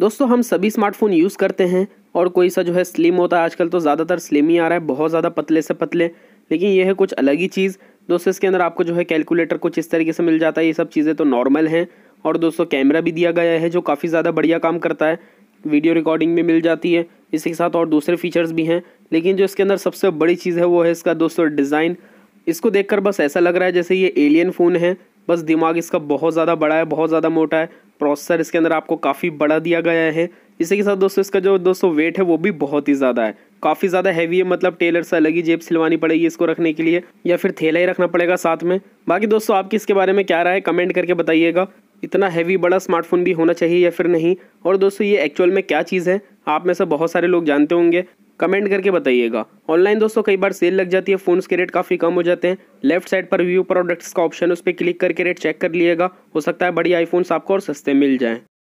दोस्तों हम सभी स्मार्टफोन यूज़ करते हैं और कोई सा जो है स्लिम होता है आजकल तो ज़्यादातर स्लिम ही आ रहा है बहुत ज़्यादा पतले से पतले लेकिन ये है कुछ अलग ही चीज़ दोस्तों इसके अंदर आपको जो है कैलकुलेटर कुछ इस तरीके से मिल जाता है ये सब चीज़ें तो नॉर्मल हैं और दोस्तों कैमरा भी दिया गया है जो काफ़ी ज़्यादा बढ़िया काम करता है वीडियो रिकॉर्डिंग भी मिल जाती है इसके साथ और दूसरे फीचर्स भी हैं लेकिन जो इसके अंदर सबसे बड़ी चीज़ है वो है इसका दोस्तों डिज़ाइन इसको देखकर बस ऐसा लग रहा है जैसे ये एलियन फ़ोन है बस दिमाग इसका बहुत ज़्यादा बड़ा है बहुत ज़्यादा मोटा है प्रोसेसर इसके अंदर आपको काफ़ी बड़ा दिया गया है इसी के साथ दोस्तों इसका जो दोस्तों वेट है वो भी बहुत ही ज़्यादा है काफ़ी ज़्यादा हैवी है मतलब टेलर से अलग ही जेब सिलवानी पड़ेगी इसको रखने के लिए या फिर थैला ही रखना पड़ेगा साथ में बाकी दोस्तों आपकी इसके बारे में क्या राय है कमेंट करके बताइएगा इतना हैवी बड़ा स्मार्टफोन भी होना चाहिए या फिर नहीं और दोस्तों ये एक्चुअल में क्या चीज़ है आप में से बहुत सारे लोग जानते होंगे कमेंट करके बताइएगा ऑनलाइन दोस्तों कई बार सेल लग जाती है फोन्स के रेट काफ़ी कम हो जाते हैं लेफ्ट साइड पर व्यू प्रोडक्ट्स का ऑप्शन उस पर क्लिक करके रेट चेक कर लिएगा हो सकता है बड़ी आईफोन्स आपको और सस्ते मिल जाएँ